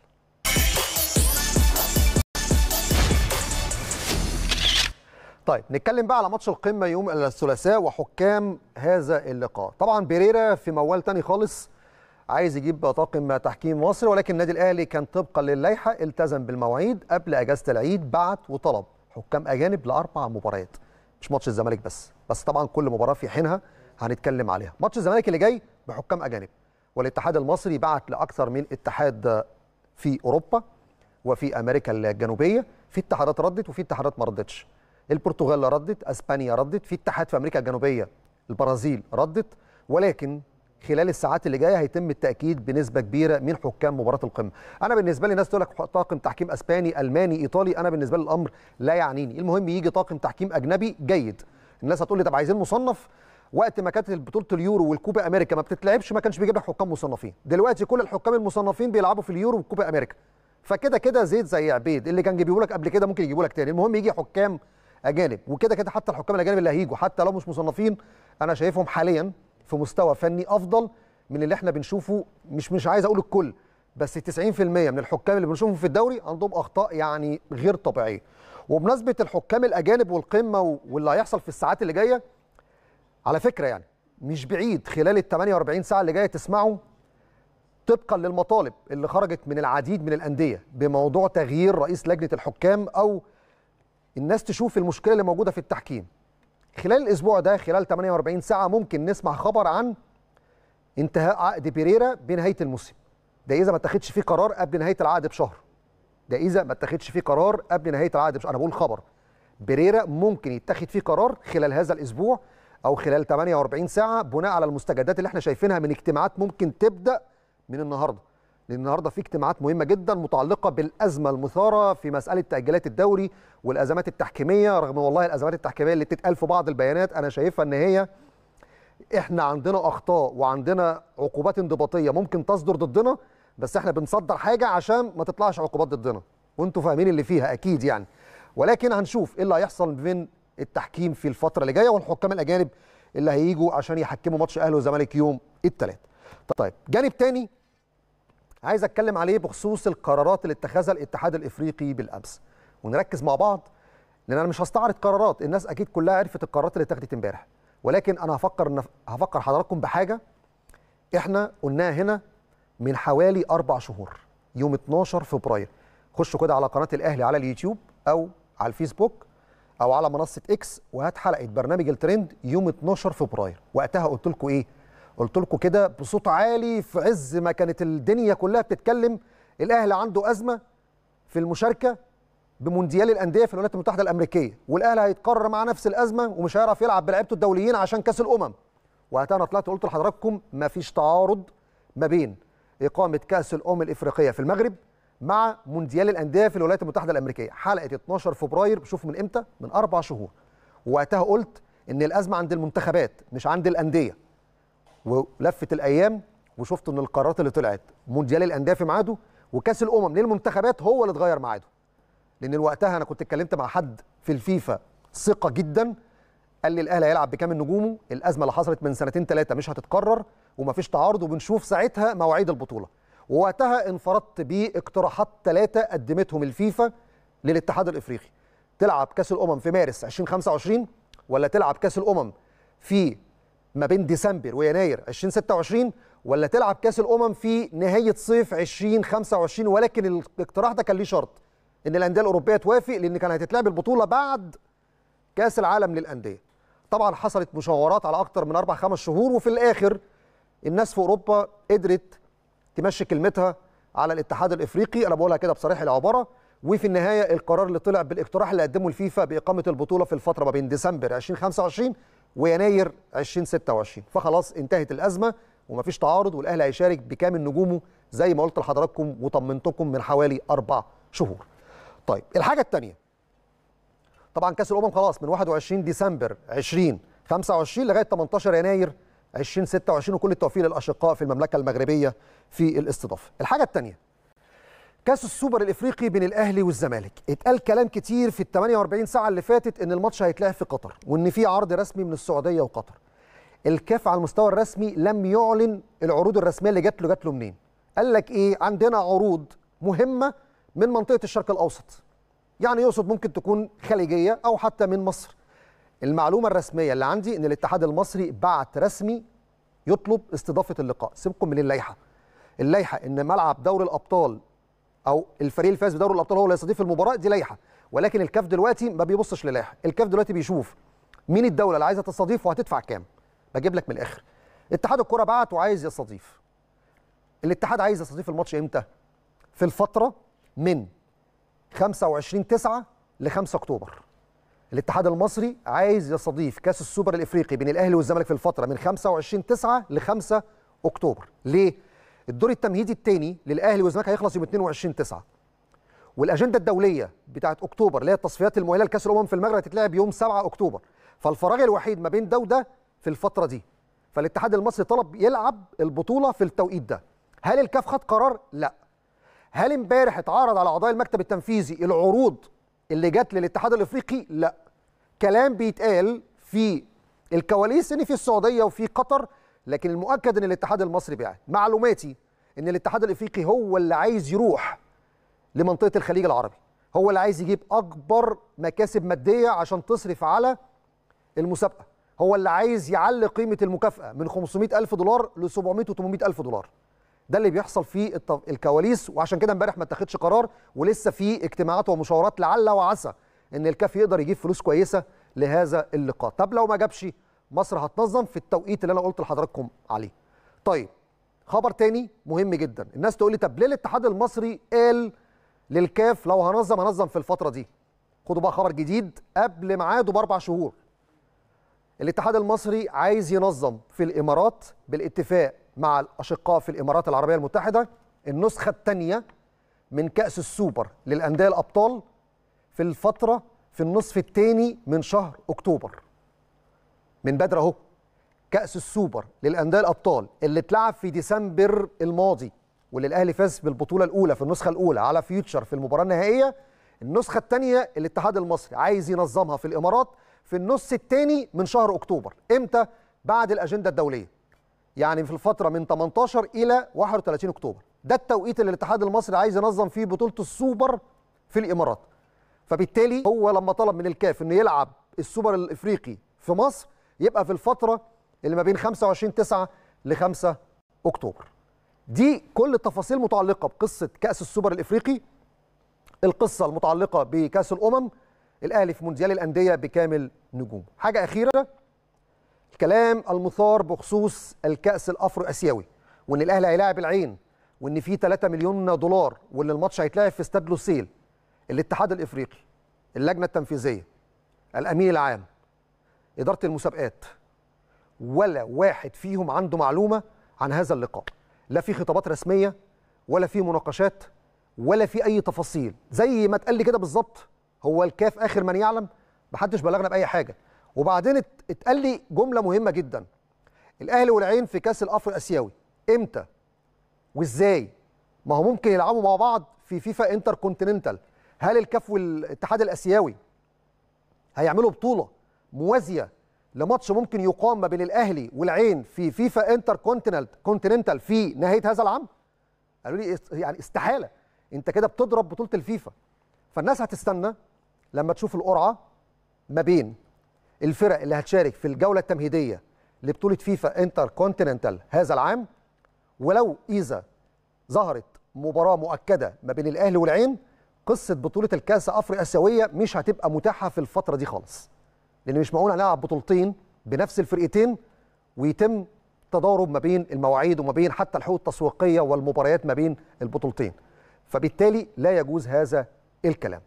طيب نتكلم بقى على ماتش القمه يوم الثلاثاء وحكام هذا اللقاء طبعا بيريرا في موال تاني خالص عايز يجيب طاقم تحكيم مصر ولكن النادي الاهلي كان طبقا للائحه التزم بالمواعيد قبل اجازه العيد بعت وطلب حكام اجانب لاربع مباريات مش ماتش الزمالك بس بس طبعا كل مباراه في حينها هنتكلم عليها ماتش الزمالك اللي جاي بحكام اجانب والاتحاد المصري بعت لاكثر من اتحاد في اوروبا وفي امريكا الجنوبيه في اتحادات ردت وفي اتحادات ما ردتش البرتغال ردت اسبانيا ردت في اتحاد في امريكا الجنوبيه البرازيل ردت ولكن خلال الساعات اللي جايه هيتم التاكيد بنسبه كبيره من حكام مباراه القمه انا بالنسبه لي ناس تقول لك طاقم تحكيم اسباني الماني ايطالي انا بالنسبه لي الامر لا يعنيني المهم يجي طاقم تحكيم اجنبي جيد الناس هتقول لي طب عايزين مصنف وقت ما كانت بطوله اليورو والكوبا امريكا ما بتتلعبش ما كانش بيجيب لك حكام مصنفين دلوقتي كل الحكام المصنفين بيلعبوا في اليورو والكوبا امريكا فكده كده زيد زي عبيد اللي كان جيبيه لك قبل كده ممكن يجيبه لك تاني المهم يجي حكام اجانب وكده كده حتى الحكام الاجانب اللي هيجوا حتى لو مش مصنفين انا شايفهم حاليا في مستوى فني افضل من اللي احنا بنشوفه مش مش عايز اقول الكل بس 90% من الحكام اللي بنشوفهم في الدوري عندهم اخطاء يعني غير طبيعيه وبمناسبه الحكام الاجانب والقمه واللي هيحصل في الساعات اللي جايه على فكره يعني مش بعيد خلال ال 48 ساعه اللي جايه تسمعوا طبقا للمطالب اللي خرجت من العديد من الانديه بموضوع تغيير رئيس لجنه الحكام او الناس تشوف المشكله اللي موجوده في التحكيم خلال الاسبوع ده خلال 48 ساعه ممكن نسمع خبر عن انتهاء عقد بيريرا بنهايه الموسم ده اذا ما اتخذش فيه قرار قبل نهايه العقد بشهر ده اذا ما اتخذش فيه قرار قبل نهايه العقد بشهر انا بقول خبر بيريرا ممكن يتخذ فيه قرار خلال هذا الاسبوع او خلال 48 ساعه بناء على المستجدات اللي احنا شايفينها من اجتماعات ممكن تبدا من النهارده لان النهارده في اجتماعات مهمه جدا متعلقه بالازمه المثاره في مساله تاجيلات الدوري والازمات التحكيميه رغم والله الازمات التحكيميه اللي بتتقال في بعض البيانات انا شايفها ان هي احنا عندنا اخطاء وعندنا عقوبات انضباطيه ممكن تصدر ضدنا بس احنا بنصدر حاجه عشان ما تطلعش عقوبات ضدنا وانتم فاهمين اللي فيها اكيد يعني ولكن هنشوف ايه اللي هيحصل بين التحكيم في الفتره اللي جايه والحكام الاجانب اللي هيجوا عشان يحكموا ماتش اهلي وزمالك يوم الثلاث طيب جانب تاني عايز اتكلم عليه بخصوص القرارات اللي اتخذها الاتحاد الافريقي بالامس ونركز مع بعض لان انا مش هستعرض قرارات الناس اكيد كلها عرفت القرارات اللي اتخذت امبارح ولكن انا هفكر هفكر حضراتكم بحاجه احنا قلناها هنا من حوالي اربع شهور يوم 12 فبراير خشوا كده على قناه الاهلي على اليوتيوب او على الفيسبوك او على منصه اكس وهات حلقه برنامج الترند يوم 12 فبراير وقتها قلت لكم ايه قلت لكم كده بصوت عالي في عز ما كانت الدنيا كلها بتتكلم الاهلي عنده ازمه في المشاركه بمونديال الانديه في الولايات المتحده الامريكيه والاهلي هيتقرر مع نفس الازمه ومش هيعرف يلعب بلعيبته الدوليين عشان كاس الامم وقتها انا طلعت قلت لحضراتكم ما فيش تعارض ما بين اقامه كاس الامم الافريقيه في المغرب مع مونديال الانديه في الولايات المتحده الامريكيه حلقه 12 فبراير بشوف من امتى من اربع شهور وقتها قلت ان الازمه عند المنتخبات مش عند الانديه ولفت الايام وشفت ان القرارات اللي طلعت مونديال الانديه في ميعاده وكاس الامم للمنتخبات هو اللي اتغير ميعاده لان وقتها انا كنت اتكلمت مع حد في الفيفا ثقه جدا قال لي الاهلي هيلعب بكام نجومه الازمه اللي حصلت من سنتين ثلاثه مش هتتكرر ومفيش تعارض وبنشوف ساعتها مواعيد البطوله ووقتها انفردت باقتراحات ثلاثه قدمتهم الفيفا للاتحاد الافريقي تلعب كاس الامم في مارس 2025 ولا تلعب كاس الامم في ما بين ديسمبر ويناير 2026 ولا تلعب كاس الامم في نهايه صيف 2025 ولكن الاقتراح ده كان ليه شرط ان الانديه الاوروبيه توافق لان كان هتتلعب البطوله بعد كاس العالم للانديه طبعا حصلت مشاورات على اكتر من اربع خمس شهور وفي الاخر الناس في اوروبا قدرت تمشي كلمتها على الاتحاد الافريقي انا بقولها كده بصريح العباره وفي النهايه القرار اللي طلع بالاقتراح اللي قدمه الفيفا باقامه البطوله في الفتره ما بين ديسمبر 2025 ويناير 2026 فخلاص انتهت الازمه ومفيش تعارض والاهلي هيشارك بكامل نجومه زي ما قلت لحضراتكم وطمنتكم من حوالي اربع شهور. طيب الحاجه الثانيه طبعا كاس الامم خلاص من 21 ديسمبر 2025 لغايه 18 يناير 2026 وكل التوفيق للاشقاء في المملكه المغربيه في الاستضافه. الحاجه الثانيه كاس السوبر الافريقي بين الاهلي والزمالك اتقال كلام كتير في ال 48 ساعه اللي فاتت ان الماتش هيتلعب في قطر وان في عرض رسمي من السعوديه وقطر الكاف على المستوى الرسمي لم يعلن العروض الرسميه اللي جات له جات له منين قال لك ايه عندنا عروض مهمه من منطقه الشرق الاوسط يعني يقصد ممكن تكون خليجيه او حتى من مصر المعلومه الرسميه اللي عندي ان الاتحاد المصري بعت رسمي يطلب استضافه اللقاء سيبكم من اللائحه اللائحه ان ملعب دوري الابطال او الفريق الفاز بدوري الابطال هو اللي يستضيف المباراه دي لائحه ولكن الكاف دلوقتي ما بيبصش للائحه الكاف دلوقتي بيشوف مين الدوله اللي عايزه تستضيف وهتدفع كام بجيب لك من الاخر اتحاد الكره بعت وعايز يستضيف الاتحاد عايز يستضيف الماتش امتى في الفتره من 25 9 ل 5 اكتوبر الاتحاد المصري عايز يستضيف كاس السوبر الافريقي بين الاهلي والزمالك في الفتره من 25 9 ل 5 اكتوبر ليه الدور التمهيدي الثاني للاهلي والزمالك هيخلص يوم 22 9 والاجنده الدوليه بتاعت اكتوبر اللي هي التصفيات المؤهله لكاس الامم في المغرب هتتلعب يوم 7 اكتوبر فالفراغ الوحيد ما بين ده وده في الفتره دي فالاتحاد المصري طلب يلعب البطوله في التوقيت ده هل الكاف خد قرار لا هل امبارح اتعرض على اعضاء المكتب التنفيذي العروض اللي جت للاتحاد الافريقي لا كلام بيتقال في الكواليس ان في السعوديه وفي قطر لكن المؤكد ان الاتحاد المصري بعد معلوماتي ان الاتحاد الافريقي هو اللي عايز يروح لمنطقه الخليج العربي هو اللي عايز يجيب اكبر مكاسب ماديه عشان تصرف على المسابقه هو اللي عايز يعلي قيمه المكافاه من 500 الف دولار ل 700 و 800 الف دولار ده اللي بيحصل في الكواليس وعشان كده امبارح ما اتخذش قرار ولسه في اجتماعات ومشاورات لعل وعسى ان الكاف يقدر يجيب فلوس كويسه لهذا اللقاء طب لو ما جابش مصر هتنظم في التوقيت اللي انا قلت لحضراتكم عليه طيب خبر تاني مهم جدا الناس تقول لي طب ليه الاتحاد المصري قال للكاف لو هنظم هنظم في الفتره دي خدوا بقى خبر جديد قبل ميعاده باربع شهور الاتحاد المصري عايز ينظم في الامارات بالاتفاق مع الاشقاء في الامارات العربيه المتحده النسخه الثانيه من كاس السوبر للانديه الابطال في الفتره في النصف الثاني من شهر اكتوبر من بدر اهو كأس السوبر للأندية الأبطال اللي اتلعب في ديسمبر الماضي واللي الأهلي فاز بالبطولة الأولى في النسخة الأولى على فيوتشر في المباراة النهائية النسخة الثانية الاتحاد المصري عايز ينظمها في الإمارات في النص الثاني من شهر أكتوبر إمتى؟ بعد الأجندة الدولية يعني في الفترة من 18 إلى 31 أكتوبر ده التوقيت اللي الاتحاد المصري عايز ينظم فيه بطولة السوبر في الإمارات فبالتالي هو لما طلب من الكاف إنه يلعب السوبر الإفريقي في مصر يبقى في الفتره اللي ما بين 25 9 ل 5 اكتوبر دي كل التفاصيل متعلقه بقصه كاس السوبر الافريقي القصه المتعلقه بكاس الامم الاهلي في مونديال الانديه بكامل نجومه حاجه اخيره الكلام المثار بخصوص الكاس الافرو اسيوي وان الاهلي هيلاعب العين وان في 3 مليون دولار وان الماتش هيتلعب في استاد لوسيل الاتحاد الافريقي اللجنه التنفيذيه الامين العام اداره المسابقات ولا واحد فيهم عنده معلومه عن هذا اللقاء لا في خطابات رسميه ولا في مناقشات ولا في اي تفاصيل زي ما اتقال لي كده بالظبط هو الكاف اخر من يعلم محدش بلغنا باي حاجه وبعدين اتقال لي جمله مهمه جدا الاهلي والعين في كاس الافر الاسيوي امتى وازاي ما هو ممكن يلعبوا مع بعض في فيفا انتر كونتيننتال هل الكاف والاتحاد الاسيوي هيعملوا بطوله موازيه لماتش ممكن يقام ما بين الاهلي والعين في فيفا انتر كونتيننتال في نهايه هذا العام قالوا لي يعني استحاله انت كده بتضرب بطوله الفيفا فالناس هتستنى لما تشوف القرعه ما بين الفرق اللي هتشارك في الجوله التمهيديه لبطوله فيفا انتر كونتيننتال هذا العام ولو اذا ظهرت مباراه مؤكده ما بين الاهلي والعين قصه بطوله الكاس افريقيا اسيويه مش هتبقى متاحه في الفتره دي خالص لان مش معقول هنلعب بطولتين بنفس الفرقتين ويتم تضارب ما بين المواعيد وما بين حتى الحقوق التسويقيه والمباريات ما بين البطولتين فبالتالي لا يجوز هذا الكلام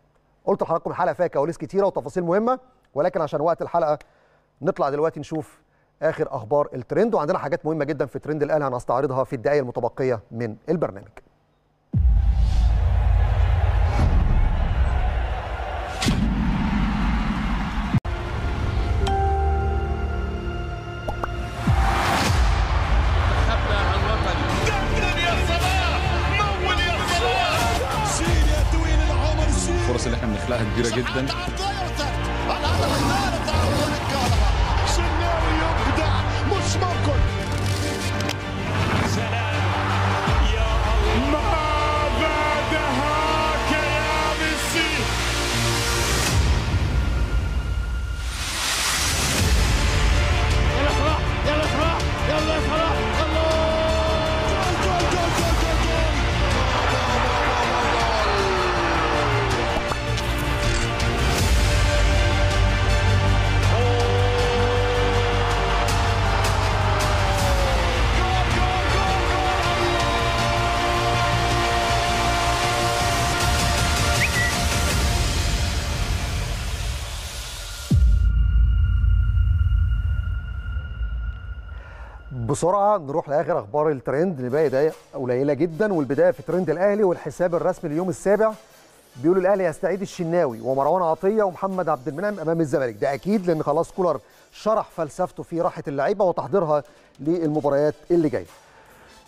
قلت لحضراتكم الحلقه فيها كواليس كتيره وتفاصيل مهمه ولكن عشان وقت الحلقه نطلع دلوقتي نشوف اخر اخبار الترند وعندنا حاجات مهمه جدا في ترند الاهلي هنستعرضها في الدقائق المتبقيه من البرنامج güle gittin. بسرعه نروح لاخر اخبار الترند نبقى دقايق قليله جدا والبدايه في ترند الاهلي والحساب الرسمي لليوم السابع بيقول الاهلي هيستعيد الشناوي ومروان عطيه ومحمد عبد المنعم امام الزمالك ده اكيد لان خلاص كولر شرح فلسفته في راحه اللعيبه وتحضيرها للمباريات اللي جايه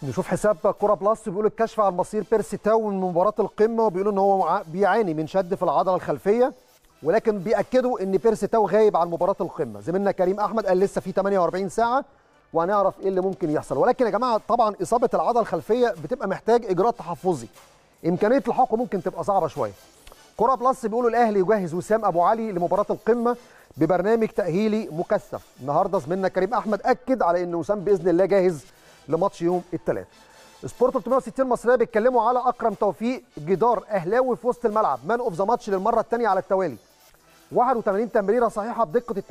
نشوف حساب كوره بلس بيقول الكشف عن مصير بيرسي تاون من مباراه القمه وبيقولوا ان هو بيعاني من شد في العضله الخلفيه ولكن بياكدوا ان بيرسي تاو غايب عن مباراه القمه زميلنا كريم احمد قال لسه في 48 ساعه وهنعرف ايه اللي ممكن يحصل ولكن يا جماعه طبعا اصابه العضله الخلفيه بتبقى محتاج اجراء تحفظي امكانيه لحاقه ممكن تبقى صعبه شويه كره بلس بيقولوا الاهلي يجهز وسام ابو علي لمباراه القمه ببرنامج تاهيلي مكثف النهارده زميلنا كريم احمد اكد على ان وسام باذن الله جاهز لماتش يوم الثلاث سبورت 360 المصريه بيتكلموا على اكرم توفيق جدار اهلاوي في وسط الملعب مان اوف ذا ماتش للمره الثانيه على التوالي 81 تمريره صحيحه بدقه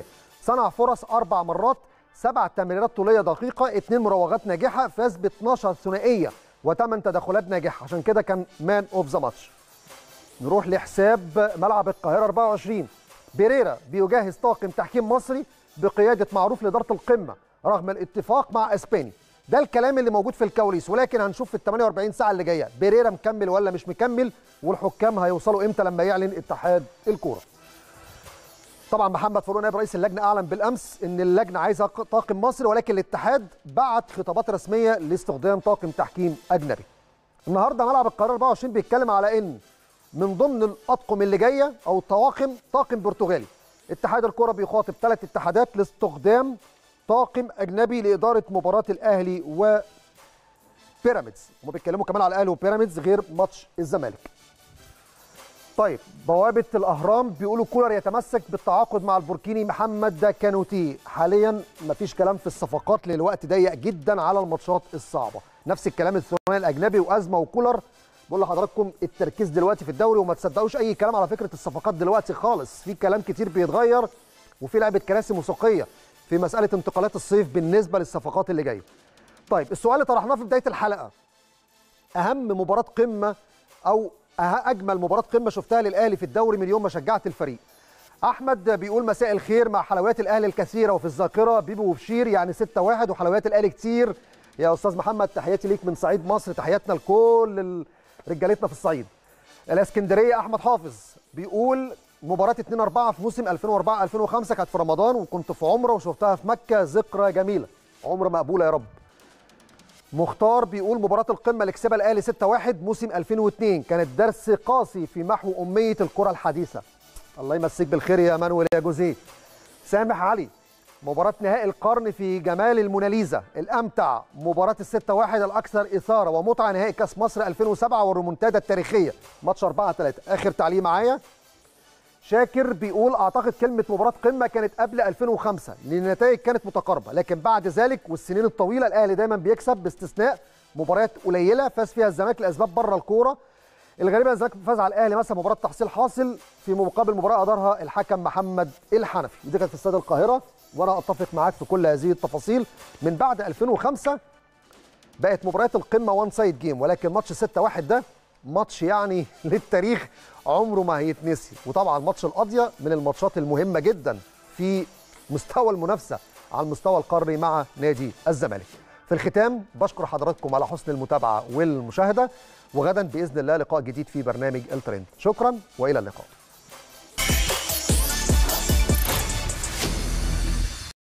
92% صنع فرص اربع مرات سبع تمريرات طوليه دقيقه اثنين مراوغات ناجحه فاز ب 12 ثنائيه وثمان تدخلات ناجحه عشان كده كان مان اوف ذا ماتش نروح لحساب ملعب القاهره 24 بيريرا بيجهز طاقم تحكيم مصري بقياده معروف لاداره القمه رغم الاتفاق مع اسباني ده الكلام اللي موجود في الكواليس ولكن هنشوف في ال 48 ساعه اللي جايه بيريرا مكمل ولا مش مكمل والحكام هيوصلوا امتى لما يعلن اتحاد الكوره طبعا محمد فاروق نائب رئيس اللجنه اعلن بالامس ان اللجنه عايزه طاقم مصري ولكن الاتحاد بعت خطابات رسميه لاستخدام طاقم تحكيم اجنبي. النهارده ملعب القرار 24 بيتكلم على ان من ضمن الاطقم اللي جايه او الطواقم طاقم برتغالي. اتحاد الكره بيخاطب ثلاث اتحادات لاستخدام طاقم اجنبي لاداره مباراه الاهلي وبيراميدز، هما بيتكلموا كمان على الاهلي وبيراميدز غير ماتش الزمالك. طيب بوابه الاهرام بيقولوا كولر يتمسك بالتعاقد مع البوركيني محمد كانوتي حاليا مفيش كلام في الصفقات للوقت ضيق جدا على الماتشات الصعبه نفس الكلام الثنائي الاجنبي وازمه وكولر بقول لحضراتكم التركيز دلوقتي في الدوري وما تصدقوش اي كلام على فكره الصفقات دلوقتي خالص في كلام كتير بيتغير وفي لعبه كراسي موسيقيه في مساله انتقالات الصيف بالنسبه للصفقات اللي جايه طيب السؤال اللي طرحناه في بدايه الحلقه اهم مباراه قمه او أه- اجمل مباراه قمه شفتها للاهلي في الدوري من يوم ما شجعت الفريق احمد بيقول مساء الخير مع حلويات الاهلي الكثيره وفي الذاكره بيبو وبشير يعني 6 1 وحلويات الاهلي كتير يا استاذ محمد تحياتي ليك من صعيد مصر تحياتنا لكل رجالتنا في الصعيد الاسكندريه احمد حافظ بيقول مباراه 2 4 في موسم 2004 2005 كانت في رمضان وكنت في عمره وشفتها في مكه ذكرى جميله عمره مقبوله يا رب مختار بيقول مباراة القمة اللي كسبها الأهلي 6-1 موسم 2002 كانت درس قاسي في محو أمية الكرة الحديثة. الله يمسيك بالخير يا مانويل يا جوزيه. سامح علي مباراة نهائي القرن في جمال الموناليزا الأمتع مباراة الستة واحد الأكثر إثارة ومتعة نهائي كأس مصر 2007 والرومونتادا التاريخية ماتش 4 3 آخر تعليق معايا شاكر بيقول اعتقد كلمه مباراه قمه كانت قبل 2005 لان النتائج كانت متقاربه لكن بعد ذلك والسنين الطويله الاهلي دايما بيكسب باستثناء مباريات قليله فاز فيها الزمالك لاسباب بره الكوره الغريبه الزمالك فاز على الاهلي مثلا مباراه تحصيل حاصل في مقابل مباراه ادارها الحكم محمد الحنفي ودي كانت في استاد القاهره وانا اتفق معاك في كل هذه التفاصيل من بعد 2005 بقت مباريات القمه وان سايد جيم ولكن ماتش 6 1 ده ماتش يعني للتاريخ عمره ما هيتنسي وطبعا ماتش القضيه من الماتشات المهمه جدا في مستوى المنافسه على المستوى القاري مع نادي الزمالك في الختام بشكر حضراتكم على حسن المتابعه والمشاهده وغدا باذن الله لقاء جديد في برنامج الترند شكرا والى اللقاء